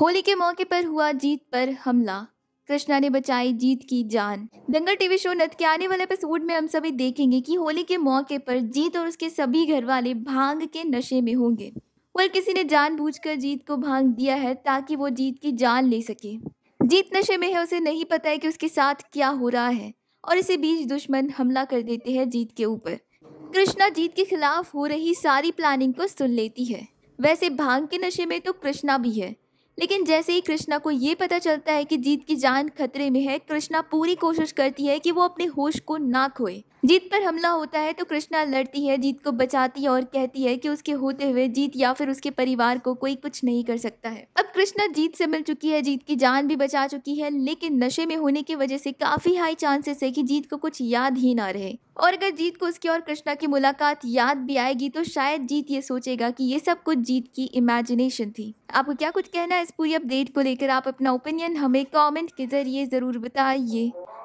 होली के मौके पर हुआ जीत पर हमला कृष्णा ने बचाई जीत की जान दंगल टीवी शो नत के आने वाले एपिसोड में हम सभी देखेंगे कि होली के मौके पर जीत और उसके सभी घर वाले भांग के नशे में होंगे और किसी ने जानबूझकर जीत को भांग दिया है ताकि वो जीत की जान ले सके जीत नशे में है उसे नहीं पता है कि उसके साथ क्या हो रहा है और इसी बीच दुश्मन हमला कर देते हैं जीत के ऊपर कृष्णा जीत के खिलाफ हो रही सारी प्लानिंग को सुन लेती है वैसे भांग के नशे में तो कृष्णा भी है लेकिन जैसे ही कृष्णा को ये पता चलता है कि जीत की जान खतरे में है कृष्णा पूरी कोशिश करती है कि वो अपने होश को ना खोए जीत पर हमला होता है तो कृष्णा लड़ती है जीत को बचाती है और कहती है कि उसके होते हुए जीत या फिर उसके परिवार को कोई कुछ नहीं कर सकता है अब कृष्णा जीत से मिल चुकी है जीत की जान भी बचा चुकी है लेकिन नशे में होने की वजह से काफी हाई चांसेस है कि जीत को कुछ याद ही ना रहे और अगर जीत को उसकी और कृष्णा की मुलाकात याद भी आएगी तो शायद जीत ये सोचेगा कि ये सब कुछ जीत की इमेजिनेशन थी आपको क्या कुछ कहना है इस पूरी अपडेट को लेकर आप अपना ओपिनियन हमें कमेंट के जरिए ज़रूर बताइए